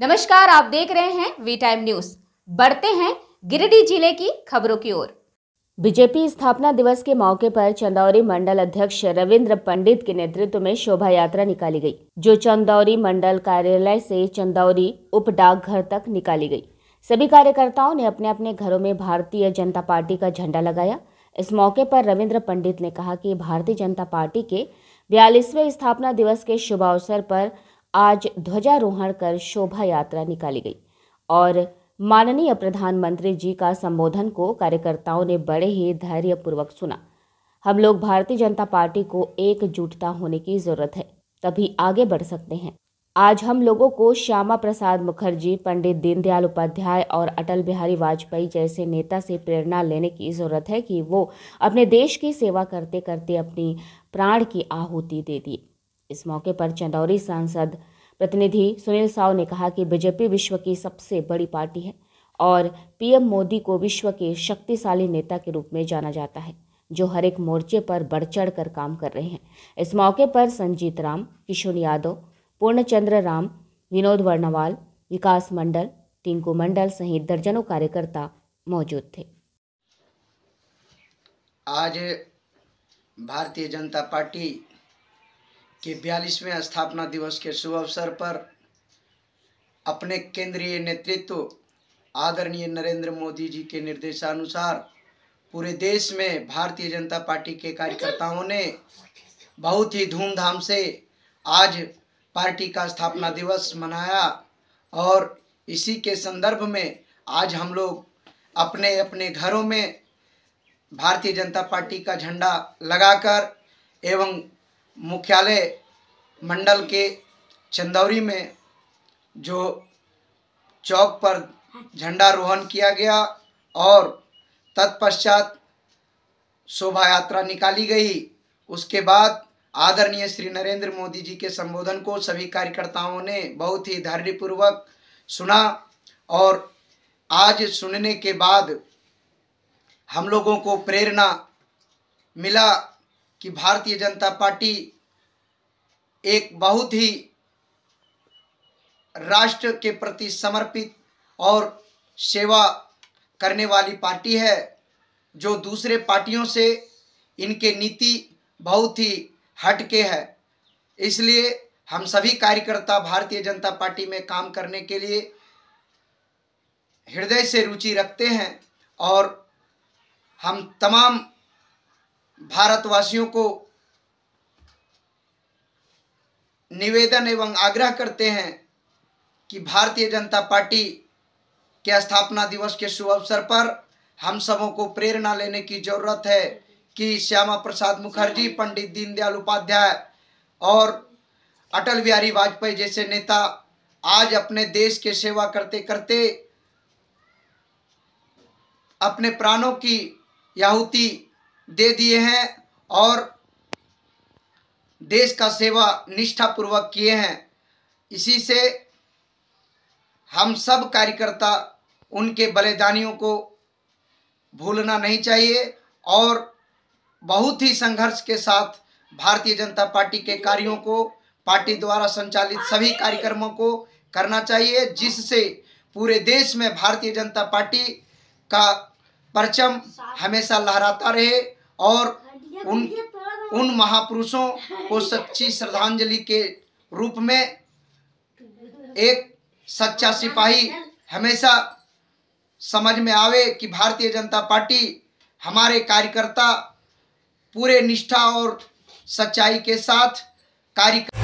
नमस्कार आप देख रहे हैं वी टाइम न्यूज बढ़ते हैं गिरिडीह जिले की खबरों की ओर बीजेपी स्थापना दिवस के मौके पर चंदौरी मंडल अध्यक्ष रविंद्र पंडित के नेतृत्व में शोभा यात्रा निकाली गई जो चंदौरी मंडल कार्यालय से चंदौरी उप डाकघर तक निकाली गई सभी कार्यकर्ताओं ने अपने अपने घरों में भारतीय जनता पार्टी का झंडा लगाया इस मौके पर रविंद्र पंडित ने कहा कि भारतीय जनता पार्टी के बयालीसवें स्थापना दिवस के शुभ अवसर पर आज ध्वजारोहण कर शोभा यात्रा निकाली गई और माननीय प्रधानमंत्री जी का संबोधन को कार्यकर्ताओं ने बड़े ही धैर्यपूर्वक सुना हम लोग भारतीय जनता पार्टी को एकजुटता होने की जरूरत है तभी आगे बढ़ सकते हैं आज हम लोगों को श्यामा प्रसाद मुखर्जी पंडित दीनदयाल उपाध्याय और अटल बिहारी वाजपेयी जैसे नेता से प्रेरणा लेने की ज़रूरत है कि वो अपने देश की सेवा करते करते अपनी प्राण की आहुति दे दिए इस मौके पर चंदौरी सांसद प्रतिनिधि सुनील साव ने कहा कि बीजेपी विश्व की सबसे बड़ी पार्टी है और पीएम मोदी को विश्व के शक्तिशाली नेता के रूप में जाना जाता है जो हर एक मोर्चे पर बढ़ चढ़ कर काम कर रहे हैं इस मौके पर संजीत राम किशोर यादव पूर्णचंद्र राम विनोद वर्णवाल विकास मंडल टिंकू मंडल सहित दर्जनों कार्यकर्ता मौजूद थे आज भारतीय जनता पार्टी कि बयालीसवें स्थापना दिवस के शुभ अवसर पर अपने केंद्रीय नेतृत्व आदरणीय नरेंद्र मोदी जी के निर्देशानुसार पूरे देश में भारतीय जनता पार्टी के कार्यकर्ताओं ने बहुत ही धूमधाम से आज पार्टी का स्थापना दिवस मनाया और इसी के संदर्भ में आज हम लोग अपने अपने घरों में भारतीय जनता पार्टी का झंडा लगाकर एवं मुख्यालय मंडल के चंदौरी में जो चौक पर झंडारोहण किया गया और तत्पश्चात शोभा यात्रा निकाली गई उसके बाद आदरणीय श्री नरेंद्र मोदी जी के संबोधन को सभी कार्यकर्ताओं ने बहुत ही धैर्यपूर्वक सुना और आज सुनने के बाद हम लोगों को प्रेरणा मिला कि भारतीय जनता पार्टी एक बहुत ही राष्ट्र के प्रति समर्पित और सेवा करने वाली पार्टी है जो दूसरे पार्टियों से इनके नीति बहुत ही हट के है इसलिए हम सभी कार्यकर्ता भारतीय जनता पार्टी में काम करने के लिए हृदय से रुचि रखते हैं और हम तमाम भारतवासियों को निवेदन एवं आग्रह करते हैं कि भारतीय जनता पार्टी के स्थापना दिवस के शुभ अवसर पर हम सबों को प्रेरणा लेने की जरूरत है कि श्यामा प्रसाद मुखर्जी पंडित दीनदयाल उपाध्याय और अटल बिहारी वाजपेयी जैसे नेता आज अपने देश के सेवा करते करते अपने प्राणों की याहुति दे दिए हैं और देश का सेवा निष्ठापूर्वक किए हैं इसी से हम सब कार्यकर्ता उनके बलिदानियों को भूलना नहीं चाहिए और बहुत ही संघर्ष के साथ भारतीय जनता पार्टी के कार्यों को पार्टी द्वारा संचालित सभी कार्यक्रमों को करना चाहिए जिससे पूरे देश में भारतीय जनता पार्टी का परचम हमेशा लहराता रहे और उन उन महापुरुषों को सच्ची श्रद्धांजलि के रूप में एक सच्चा सिपाही हमेशा समझ में आवे कि भारतीय जनता पार्टी हमारे कार्यकर्ता पूरे निष्ठा और सच्चाई के साथ कार्य कर